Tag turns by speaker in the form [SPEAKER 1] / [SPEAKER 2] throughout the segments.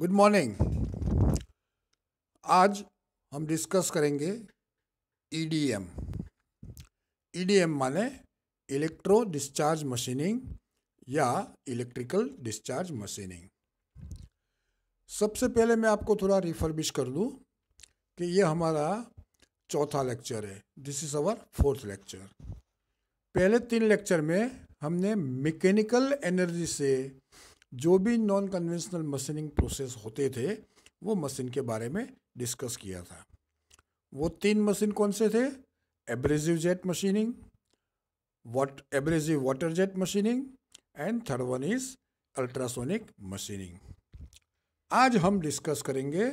[SPEAKER 1] Good morning आज हम discuss करेंगे ईडीएम e ईडीएम e माने इलेक्ट्रो डिस्चार्ज मशीनिंग या इलेक्ट्रिकल डिस्चार्ज मशीनिंग सबसे पहले मैं आपको थोड़ा रिफर्बिश कर दूं कि ये हमारा चौथा लेक्चर है this is our fourth lecture पहले तीन लेक्चर में हमने मैकेनिकल एनर्जी से जो भी नॉन कन्वेंशनल मशीनिंग प्रोसेस होते थे वो मशीन के बारे में डिस्कस किया था वो तीन मशीन कौन से थे abrasive jet machining what abrasive water jet machining and third one is ultrasonic machining आज हम डिस्कस करेंगे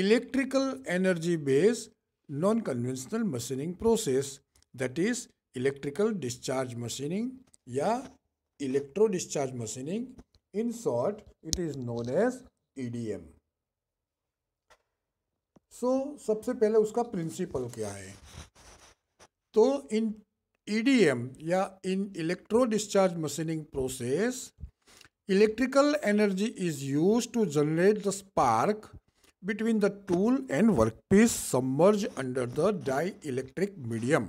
[SPEAKER 1] electrical energy based non conventional machining process that is electrical discharge machining या electro discharge machining In short, it is known as EDM. So सबसे पहले उसका principal क्या है तो इन ईडीएम e या in electro discharge machining process electrical energy is use to generate the spark between between the tool and workpiece under the dielectric medium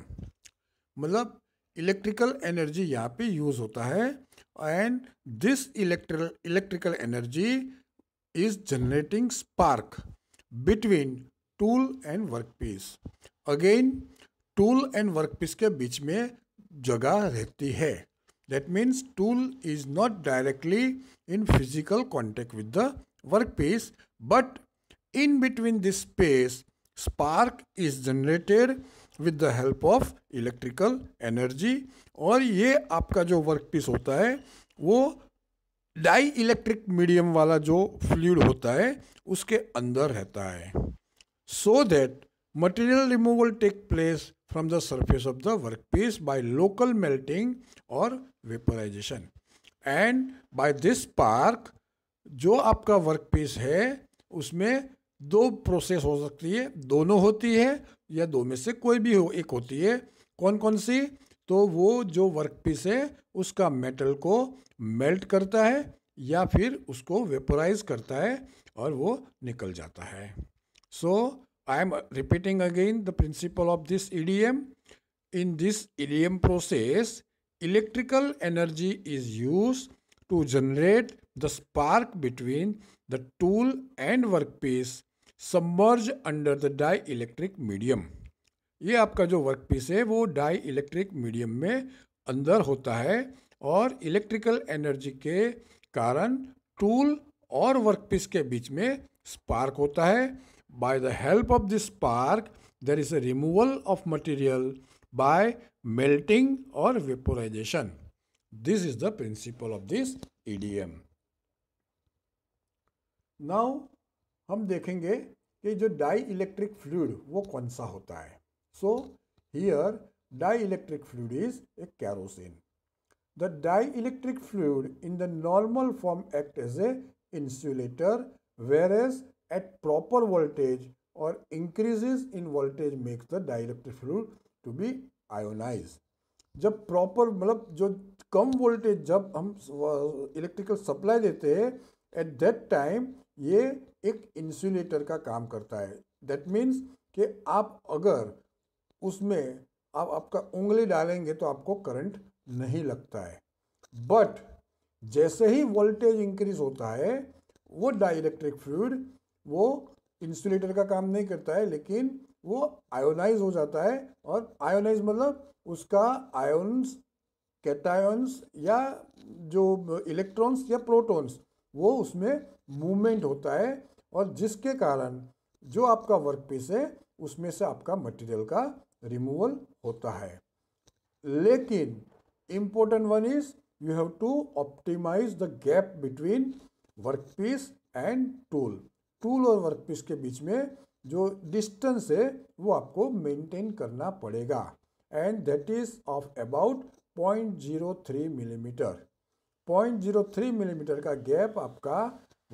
[SPEAKER 1] मतलब electrical energy यहाँ पे यूज़ होता है and this electrical electrical energy is generating spark between tool and workpiece again tool and workpiece के बीच में जगह रहती है that means tool is not directly in physical contact with the workpiece but in between this space spark is generated with the help of electrical energy और ये आपका जो वर्क पीस होता है वो डाई इलेक्ट्रिक मीडियम वाला जो fluid होता है उसके अंदर रहता है so that material removal take place from the surface of the work piece by local melting और vaporization and by this spark जो आपका वर्क पीस है उसमें दो प्रोसेस हो सकती है दोनों होती है या दो में से कोई भी हो एक होती है कौन कौन सी तो वो जो वर्क पीस है उसका मेटल को मेल्ट करता है या फिर उसको वेपोराइज करता है और वो निकल जाता है so I am repeating again the principle of this M in this M process electrical energy is use to generate the spark between the tool and work piece submerge under the dielectric medium ये आपका जो workpiece है वो die dielectric medium में अंदर होता है और इलेक्ट्रिकल एनर्जी के कारण टूल और वर्कपीस के बीच में स्पार्क होता है by the help of this spark there is a removal of material by melting और vaporization this is the principle of this EDM now हम देखेंगे कि जो डाई इलेक्ट्रिक फ्लूड वो कौन सा होता है so here dielectric fluid is a kerosene the dielectric fluid in the normal form act as a insulator as at proper voltage और or in voltage voltage the dielectric fluid to be ionize जब proper मतलब जो कम voltage जब हम electrical uh, supply देते हैं at that time ये एक इंसुलेटर का काम करता है दैट मीन्स कि आप अगर उसमें आप आपका उंगली डालेंगे तो आपको करंट नहीं लगता है बट जैसे ही वोल्टेज इंक्रीज होता है वो डाइलेक्ट्रिक फ्लूड वो इंसुलेटर का काम नहीं करता है लेकिन वो आयोनाइज हो जाता है और आयोनाइज मतलब उसका आयोन्स कैटायंस या जो इलेक्ट्रॉन्स या प्रोटॉन्स वो उसमें मूवमेंट होता है और जिसके कारण जो आपका वर्क पीस है उसमें से आपका मटेरियल का रिमूवल होता है लेकिन important one is you have to optimize the gap between work piece and tool tool और वर्क पीस के बीच में जो डिस्टेंस है वो आपको मेंटेन करना पड़ेगा and that is of about point zero three millimetre point zero three millimetre का गैप आपका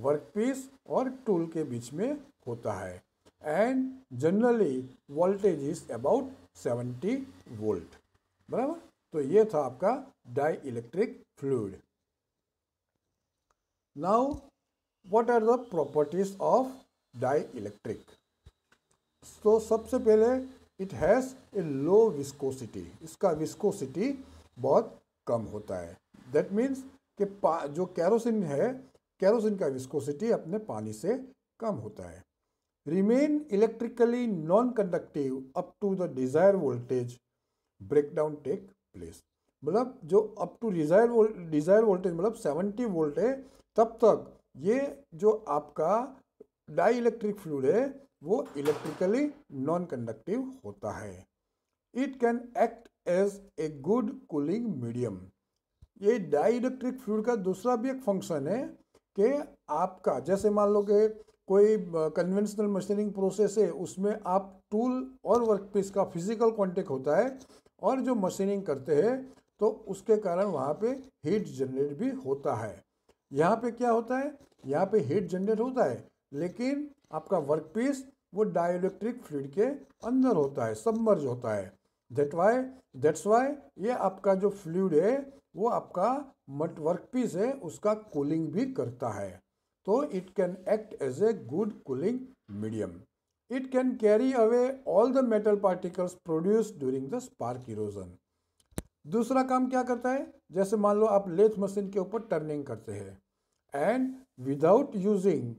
[SPEAKER 1] वर्कपीस और टूल के बीच में होता है and generally voltage is about 70 volt बराबर तो ये था आपका dielectric fluid now what are the properties of dielectric तो सबसे पहले it has a low viscosity इसका विस्कोसिटी बहुत कम होता है दैट मीन्स कि जो कैरोसिन है कैरोसिन का विस्कोसिटी अपने पानी से कम होता है remain electrically non conductive up to the desire voltage breakdown take place मतलब जो up to desire desire voltage मतलब सेवेंटी वोल्ट है तब तक ये जो आपका डाई इलेक्ट्रिक फ्लूड है वो इलेक्ट्रिकली नॉन कंडक्टिव होता है it can act as a good cooling medium ये डाई इलेक्ट्रिक फ्लूड का दूसरा भी एक फंक्शन है कि आपका जैसे मान लो कि कोई कन्वेंशनल मशीनिंग प्रोसेस है उसमें आप टूल और वर्कपीस का फिजिकल कांटेक्ट होता है और जो मशीनिंग करते हैं तो उसके कारण वहाँ पे हीट जनरेट भी होता है यहाँ पे क्या होता है यहाँ पे हीट जनरेट होता है लेकिन आपका वर्कपीस वो डाइलेक्ट्रिक फ्लूड के अंदर होता है सबमर्ज होता है दैट वाई दैट्स वाई ये आपका जो फ्लूड है वो आपका मट वर्क पीस है उसका कूलिंग भी करता है तो it can act as a good cooling medium it can carry away all the metal particles produce during the spark erosion दूसरा काम क्या करता है जैसे मान लो आप लेथ मशीन के ऊपर टर्निंग करते हैं and without using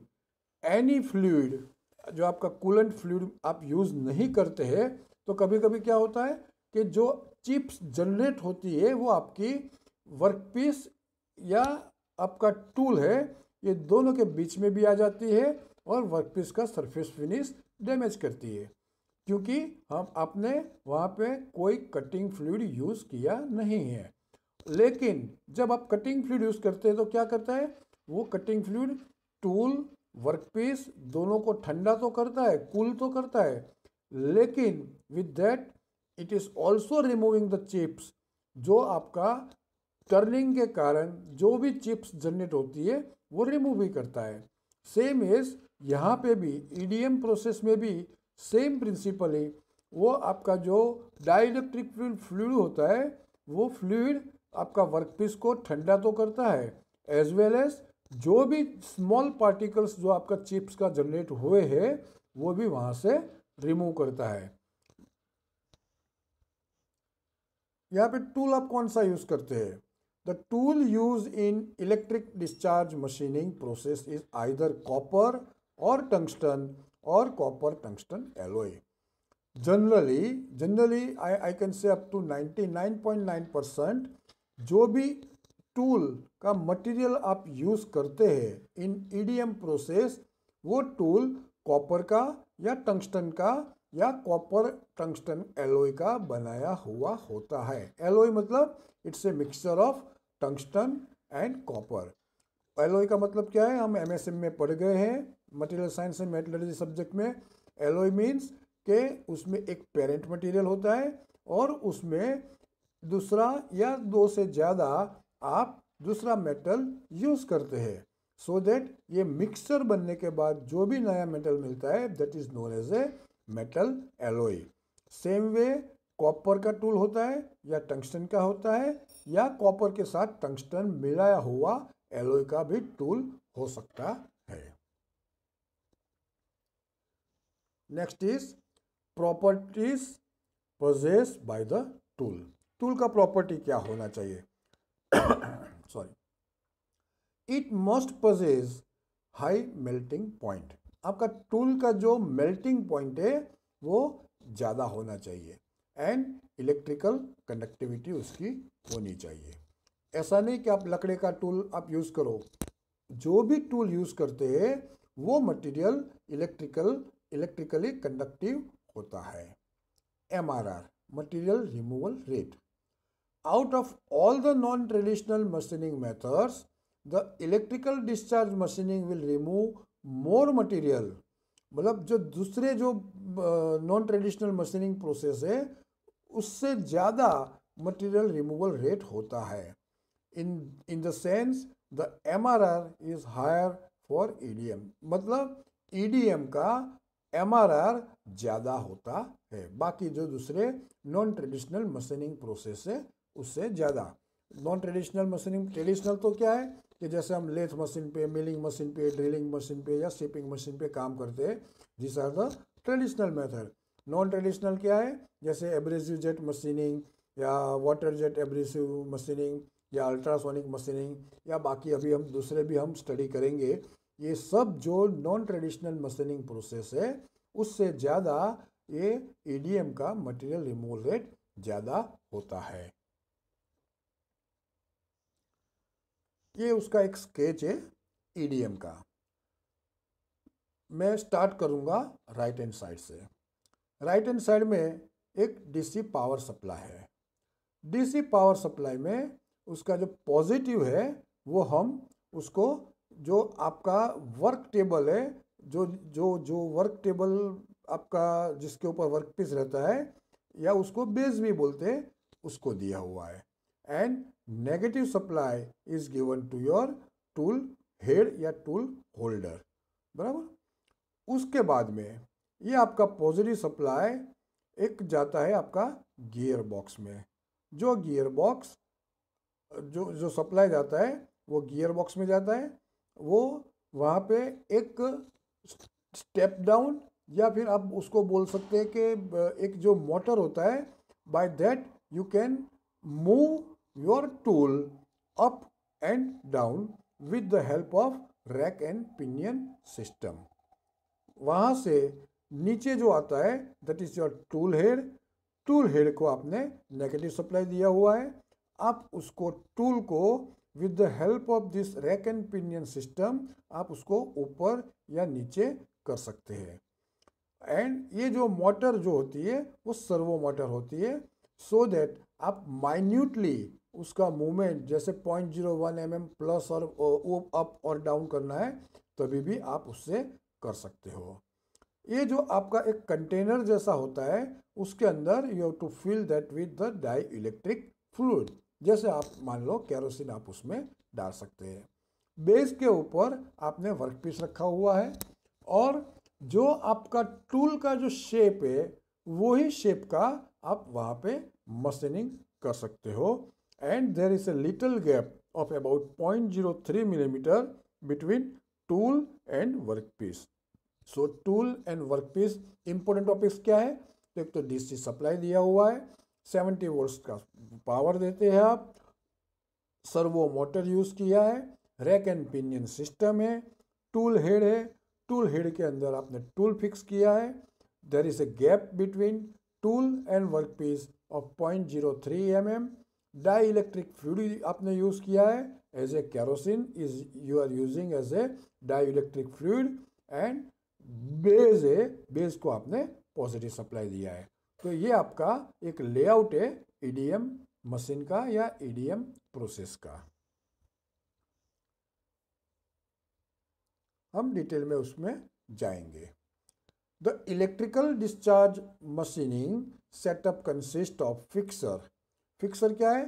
[SPEAKER 1] any fluid जो आपका कूलेंट फ्लूड आप यूज़ नहीं करते हैं तो कभी कभी क्या होता है कि जो चिप्स जनरेट होती है वो आपकी वर्कपीस या आपका टूल है ये दोनों के बीच में भी आ जाती है और वर्कपीस का सरफेस फिनिश डैमेज करती है क्योंकि हम आपने वहाँ पे कोई कटिंग फ्लूड यूज़ किया नहीं है लेकिन जब आप कटिंग फ्लूड यूज़ करते हैं तो क्या करता है वो कटिंग फ्लूड टूल वर्कपीस दोनों को ठंडा तो करता है कूल तो करता है लेकिन with that it is also removing the chips जो आपका टर्निंग के कारण जो भी चिप्स जनरेट होती है वो रिमूव ही करता है सेम एज यहाँ पे भी ईडीएम e प्रोसेस में भी सेम प्रिंसिपल है वो आपका जो डाइलेक्ट्रिक फ्लूड होता है वो फ्लूड आपका वर्कपीस को ठंडा तो करता है एज वेल एज जो भी स्मॉल पार्टिकल्स जो आपका चिप्स का जनरेट हुए हैं वो भी वहाँ से रिमूव करता है यहाँ पे टूल आप कौन सा यूज़ करते हैं The tool used in electric discharge machining process is either copper or tungsten or copper tungsten alloy. Generally, generally I, I can say up to 99.9 percent जो भी टूल का मटेरियल आप यूज़ करते हैं इन ईडीएम प्रोसेस वो tool copper का या tungsten का या कॉपर टंगस्टन एलोई का बनाया हुआ होता है एलोई मतलब it's a mixture of tungsten and copper alloy का मतलब क्या है हम एम में पढ़ गए हैं material science and metallurgy subject में एलोई मीन्स के उसमें एक पेरेंट मटेरियल होता है और उसमें दूसरा या दो से ज़्यादा आप दूसरा मेटल यूज़ करते हैं सो so देट ये मिक्सचर बनने के बाद जो भी नया मेटल मिलता है that is known as a metal alloy same way copper का टूल होता है या टंगस्टन का होता है या कॉपर के साथ टंगस्टन मिलाया हुआ एलोय का भी टूल हो सकता है next is properties possess by the tool tool का प्रॉपर्टी क्या होना चाहिए sorry it must possess high melting point आपका टूल का जो मेल्टिंग पॉइंट है वो ज़्यादा होना चाहिए एंड इलेक्ट्रिकल कंडक्टिविटी उसकी होनी चाहिए ऐसा नहीं कि आप लकड़े का टूल आप यूज़ करो जो भी टूल यूज़ करते हैं वो मटेरियल इलेक्ट्रिकल इलेक्ट्रिकली कंडक्टिव होता है M R R material removal rate out of all the non traditional machining methods the electrical discharge machining will remove more material मतलब जो दूसरे जो नॉन ट्रेडिशनल मशीनिंग प्रोसेस है उससे ज़्यादा मटेरियल रिमूवल रेट होता है in in the sense the M R R is higher for E D M मतलब ई डी एम का एम आर आर ज़्यादा होता है बाकी जो दूसरे नॉन ट्रेडिशनल मशीनिंग प्रोसेस है उससे ज़्यादा नॉन ट्रेडिशनल मशीनिंग ट्रेडिशनल तो क्या है कि जैसे हम लेथ मशीन पे मिलिंग मशीन पे ड्रिलिंग मशीन पे या शिपिंग मशीन पे काम करते हैं this are the traditional method non traditional क्या है जैसे एब्रेसिव जेट मशीनिंग या वाटर जेट एब्रेसिव मशीनिंग या अल्ट्रासोनिक मशीनिंग या बाकी अभी हम दूसरे भी हम स्टडी करेंगे ये सब जो नॉन ट्रेडिशनल मशीनिंग प्रोसेस है उससे ज़्यादा ये ई e का मटेरियल रिमूवल रेट ज़्यादा होता है ये उसका एक स्केच है ईडीएम e का मैं स्टार्ट करूँगा राइट हैंड साइड से राइट हैंड साइड में एक डीसी पावर सप्लाई है डीसी पावर सप्लाई में उसका जो पॉजिटिव है वो हम उसको जो आपका वर्क टेबल है जो जो जो वर्क टेबल आपका जिसके ऊपर वर्क पीस रहता है या उसको बेस भी बोलते हैं उसको दिया हुआ है and negative supply is given to your tool head या टूल होल्डर बराबर उसके बाद में ये आपका पॉजिटिव सप्लाई एक जाता है आपका गियर बॉक्स में जो गियर बॉक्स जो जो सप्लाई जाता है वो गियर बॉक्स में जाता है वो वहाँ पे एक स्टेप डाउन या फिर आप उसको बोल सकते हैं कि एक जो मोटर होता है by that you can move your tool up and down with the help of rack and pinion system. वहाँ से नीचे जो आता है that is your tool head tool head को आपने नेगेटिव सप्लाई दिया हुआ है आप उसको टूल को with the help of this rack and pinion system आप उसको ऊपर या नीचे कर सकते हैं एंड ये जो मोटर जो होती है वो सर्वो मोटर होती है सो so दैट आप माइन्यूटली उसका मूवमेंट जैसे point zero one M M plus और वो अप और डाउन करना है तभी भी आप उससे कर सकते हो ये जो आपका एक कंटेनर जैसा होता है उसके अंदर you have to fill that with the dielectric fluid जैसे आप मान लो कैरोसिन आप उसमें डाल सकते हैं बेस के ऊपर आपने वर्कपीस रखा हुआ है और जो आपका टूल का जो शेप है वही शेप का आप वहाँ पे मशीनिंग कर सकते हो and there is a little gap of about 0.03 millimeter between tool and workpiece so tool and workpiece important topics क्या है एक तो डी सी सप्लाई दिया हुआ है 70 वोल्ट्स का पावर देते हैं आप सर्वो मोटर यूज़ किया है रैक एंड पिनियन सिस्टम है टूल हेड है टूल हेड के अंदर आपने टूल फिक्स किया है there is a gap between tool and workpiece of point zero three M M dielectric fluid आपने यूज़ किया है as a kerosene is you are using as a dielectric fluid and base a base को आपने positive supply दिया है तो ये आपका एक लेआउट है ईडीएम e मशीन का या ईडीएम e प्रोसेस का हम डिटेल में उसमें जाएंगे the electrical discharge machining setup consist of fixture fixture क्या है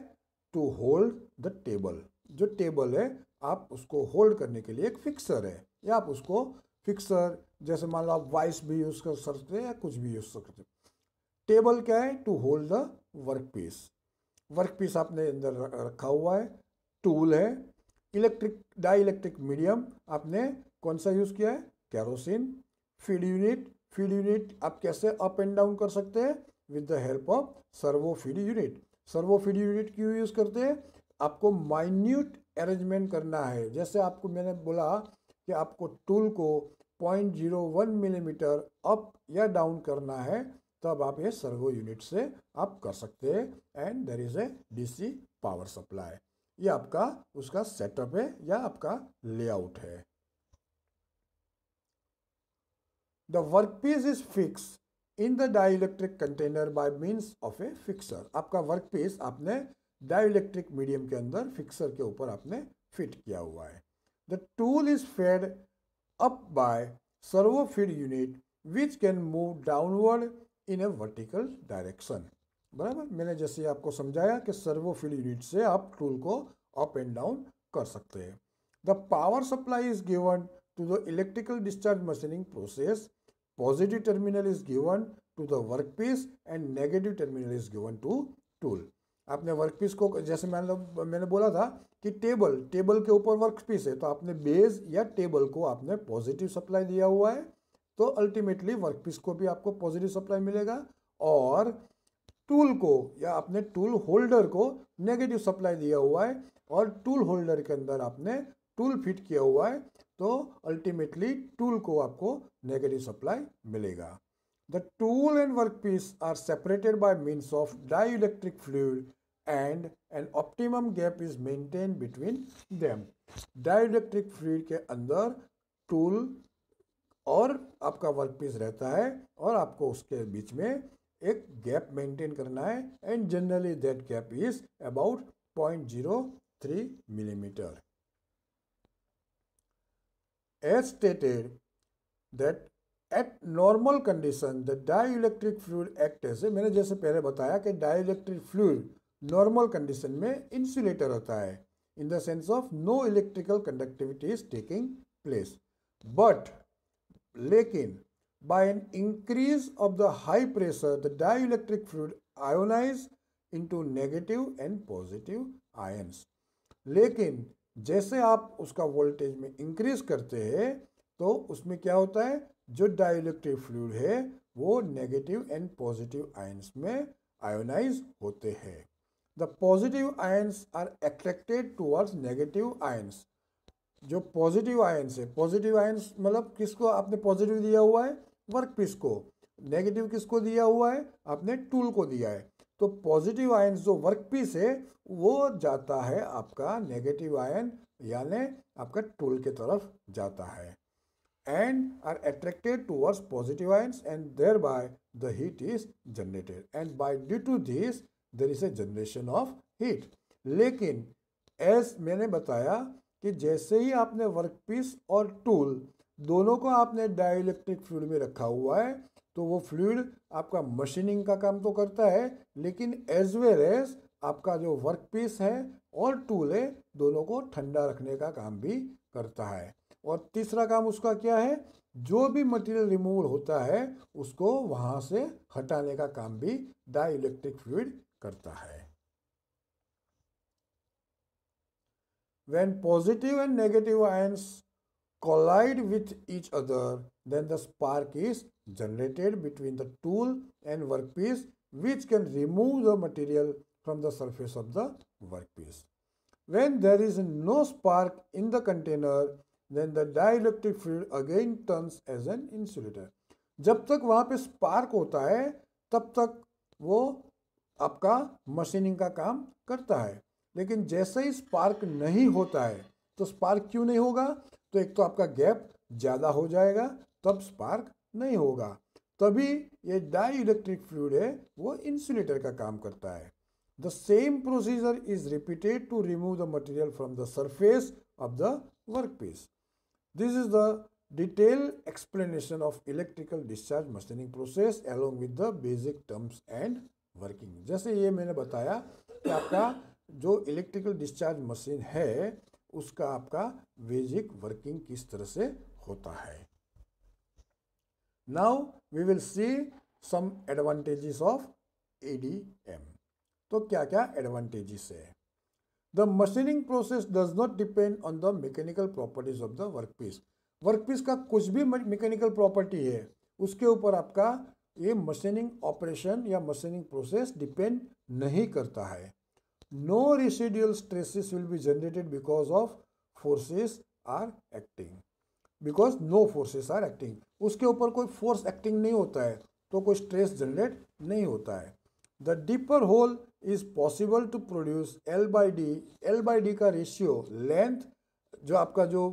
[SPEAKER 1] टू होल्ड द टेबल जो टेबल है आप उसको होल्ड करने के लिए एक फिक्सर है या आप उसको फिक्सर जैसे मान लो आप वाइस भी यूज़ कर सकते हैं या कुछ भी यूज़ कर सकते टेबल क्या है to hold the work workpiece workpiece आपने अंदर रखा हुआ है टूल है इलेक्ट्रिक डाई इलेक्ट्रिक मीडियम आपने कौन सा यूज़ किया है kerosene feed unit feed unit आप कैसे अप एंड डाउन कर सकते हैं with the help of servo feed unit servo feed unit क्यों यूज़ करते हैं आपको माइन्यूट अरेंजमेंट करना है जैसे आपको मैंने बोला कि आपको टूल को point zero one millimetre up या डाउन करना है तब आप ये सर्वो यूनिट से आप कर सकते हैं and there is a DC power supply ये आपका उसका सेटअप है या आपका लेआउट है the work workpiece is fix in the dielectric container by means of a fixture आपका वर्क पीस आपने डाइलेक्ट्रिक मीडियम के अंदर फिक्सर के ऊपर आपने फिट किया हुआ है the tool is fed up by servo feed unit which can move downward in a vertical direction बराबर मैंने जैसे आपको समझाया कि सर्वो फीड यूनिट से आप टूल को अप एंड डाउन कर सकते हैं the power supply is given to the electrical discharge machining process positive terminal is given to the workpiece and negative terminal is given to tool आपने workpiece को जैसे मैंने मैंने बोला था कि टेबल टेबल के ऊपर वर्कपीस है तो आपने बेस या टेबल को आपने पॉजिटिव सप्लाई दिया हुआ है तो अल्टीमेटली वर्कपीस को भी आपको पॉजिटिव सप्लाई मिलेगा और टूल को या आपने टूल होल्डर को नेगेटिव सप्लाई दिया हुआ है और टूल होल्डर के अंदर आपने टूल फिट किया हुआ है तो अल्टीमेटली टूल को आपको नेगेटिव सप्लाई मिलेगा the tool and work workpiece are separated by means of electric fluid and an optimum gap is maintain between them electric fluid के अंदर टूल और आपका वर्क पीस रहता है और आपको उसके बीच में एक गैप मेंटेन करना है and generally that gap is about point zero three millimetre as stated that at normal condition the dielectric fluid acts as a मैंने जैसे पहले बताया कि dielectric fluid normal condition में insulator in the sense of no electrical conductivity is taking place but लेकिन by an increase of the high pressure the dielectric fluid ionize into negative and positive ions लेकिन जैसे आप उसका voltage में increase करते हैं तो उसमें क्या होता है जो डाइलेक्ट्रिक फ्लूड है वो नेगेटिव एंड पॉजिटिव आयंस में आयोनाइज होते हैं the positive ions are attracted towards negative ions जो पॉजिटिव आयंस है पॉजिटिव आयंस मतलब किसको आपने पॉजिटिव दिया हुआ है वर्क पीस को नेगेटिव किसको दिया हुआ है आपने टूल को दिया है तो पॉजिटिव आयन जो वर्क पीस है वो जाता है आपका नेगेटिव आयन यानी आपका टूल की तरफ जाता है and are attracted towards positive ions and there by the heat is generated and by due to this there is a generation of heat लेकिन एस मैंने बताया कि जैसे ही आपने वर्क पीस और टूल दोनों को आपने डाइलेक्ट्रिक फ्यूल में रखा हुआ है तो वो फ्लूड आपका मशीनिंग का काम तो करता है लेकिन एज वेल एज आपका जो वर्क पीस है और टूल है दोनों को ठंडा रखने का काम भी करता है और तीसरा काम उसका क्या है जो भी मटेरियल रिमूवल होता है उसको वहाँ से हटाने का काम भी डाई इलेक्ट्रिक फ्लूड करता है when positive and negative ions collide with each other then the spark is generated between the tool and workpiece which can remove the material from the surface of the workpiece. When there is no spark in the container, then the dielectric field again turns as an insulator. जब तक वहाँ पे spark होता है तब तक वो आपका मशीनिंग का काम करता है लेकिन जैसे ही स्पार्क नहीं होता है तो स्पार्क क्यों नहीं होगा तो एक तो आपका गैप ज़्यादा हो जाएगा तब स्पार्क नहीं होगा तभी ये डाई इलेक्ट्रिक फ्लूड है वो इंसुलेटर का काम करता है the same procedure is repeated to remove the material from the surface of the work workpiece this is the detail explanation of electrical discharge machining process along with the basic terms and working जैसे ये मैंने बताया कि आपका जो electrical discharge machine है उसका आपका बेसिक वर्किंग किस तरह से होता है now we will see some advantages of M तो क्या क्या एडवांटेजेस है the machining process does not depend on the mechanical properties of the workpiece workpiece का कुछ भी मैकेनिकल प्रॉपर्टी है उसके ऊपर आपका ये मशीनिंग ऑपरेशन या मशीनिंग प्रोसेस डिपेंड नहीं करता है no residual stresses will be generated because of forces are acting because no forces are acting उसके ऊपर कोई फोर्स एक्टिंग नहीं होता है तो कोई स्ट्रेस जनरेट नहीं होता है the deeper hole is possible to produce L by D L by D का रेशियो लेंथ जो आपका जो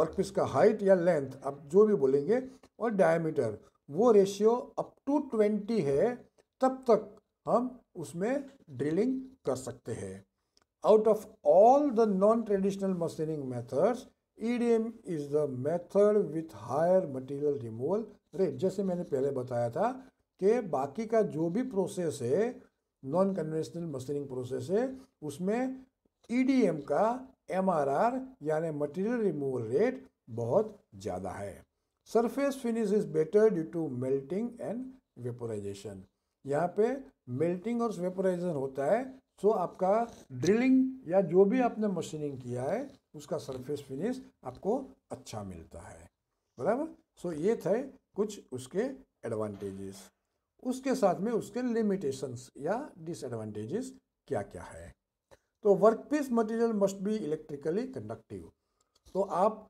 [SPEAKER 1] वर्कपीस का हाइट या लेंथ आप जो भी बोलेंगे और डायमीटर वो रेशियो अप टू ट्वेंटी है तब तक हम उसमें ड्रिलिंग कर सकते हैं out of all the non traditional machining methods EDM is the method with higher material removal rate जैसे मैंने पहले बताया था कि बाकी का जो भी प्रोसेस है नॉन कन्वेंशनल मशीनिंग प्रोसेस है उसमें ईडीएम e का एमआरआर यानी मटेरियल रिमूवल रेट बहुत ज़्यादा है surface finish is better due to melting and vaporisation यहाँ पे मेल्टिंग और वेपोराइजेशन होता है सो तो आपका ड्रिलिंग या जो भी आपने मशीनिंग किया है उसका सरफेस फिनिश आपको अच्छा मिलता है बराबर सो ये थे कुछ उसके एडवांटेजेस उसके साथ में उसके लिमिटेशंस या डिसएडवांटेजेस क्या क्या है तो workpiece material must be electrically conductive तो आप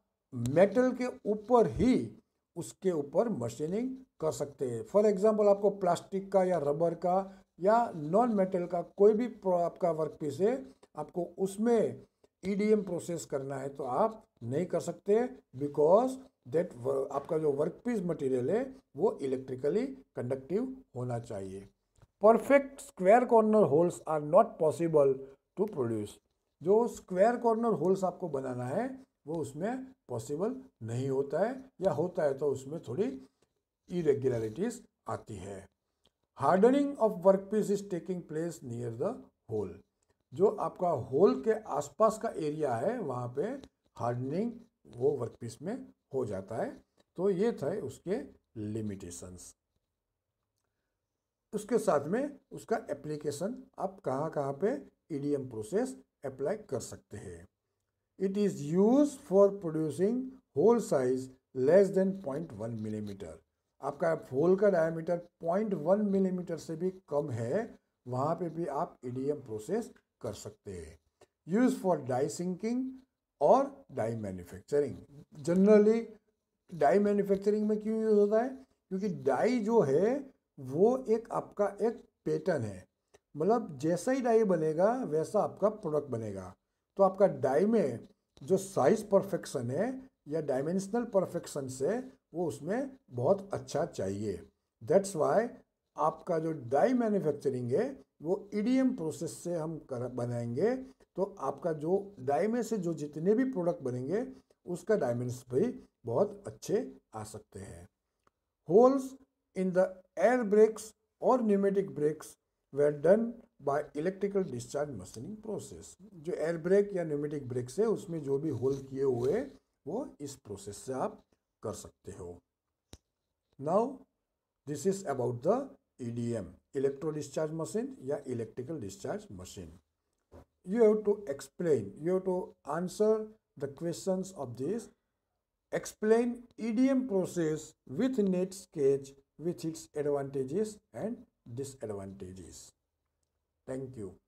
[SPEAKER 1] मेटल के ऊपर ही उसके ऊपर मशीनिंग कर सकते हैं फॉर एग्जांपल आपको प्लास्टिक का या रबर का या नॉन मेटल का कोई भी आपका वर्क पीस है आपको उसमें ईडीएम e प्रोसेस करना है तो आप नहीं कर सकते बिकॉज दैट आपका जो वर्क पीस मटेरियल है वो इलेक्ट्रिकली कंडक्टिव होना चाहिए perfect square corner holes are not possible to produce जो स्क्वायर कॉर्नर होल्स आपको बनाना है वो उसमें पॉसिबल नहीं होता है या होता है तो उसमें थोड़ी इरेग्युलरिटीज आती है hardening of workpiece is taking place near the hole जो आपका होल के आसपास का एरिया है वहाँ पे हार्डनिंग वो वर्कपीस में हो जाता है तो ये था उसके लिमिटेशंस उसके साथ में उसका एप्लीकेशन आप कहाँ कहाँ पे ईडीएम प्रोसेस अप्लाई कर सकते हैं it is use for producing hole size less than point one millimetre आपका होल का डायमीटर पॉइंट वन मिलीमीटर से भी कम है वहाँ पे भी आप ईडीएम e प्रोसेस कर सकते हैं यूज फॉर डाई सिंकिंग और die manufacturing generally die manufacturing में क्यों यूज़ होता है क्योंकि डाई जो है वो एक आपका एक पैटर्न है मतलब जैसा ही डाई बनेगा वैसा आपका प्रोडक्ट बनेगा तो आपका डाई में जो साइज़ परफेक्शन है या डायमेंशनल परफेक्शन से वो उसमें बहुत अच्छा चाहिए दैट्स वाई आपका जो डाई मैन्युफैक्चरिंग है वो ईडीएम e प्रोसेस से हम कर बनाएंगे तो आपका जो डाई में से जो जितने भी प्रोडक्ट बनेंगे उसका डायमेंस भी बहुत अच्छे आ सकते हैं holes in the air brakes और pneumatic brakes were done by electrical discharge machining process जो एयर ब्रेक या न्यूमेटिक ब्रेक से उसमें जो भी होल किए हुए वो इस प्रोसेस से आप कर सकते हो now this is about the M electro discharge machine या electrical discharge machine. You have to explain, you have to answer the questions of this. Explain EDM process with net sketch with its advantages and disadvantages. Thank you.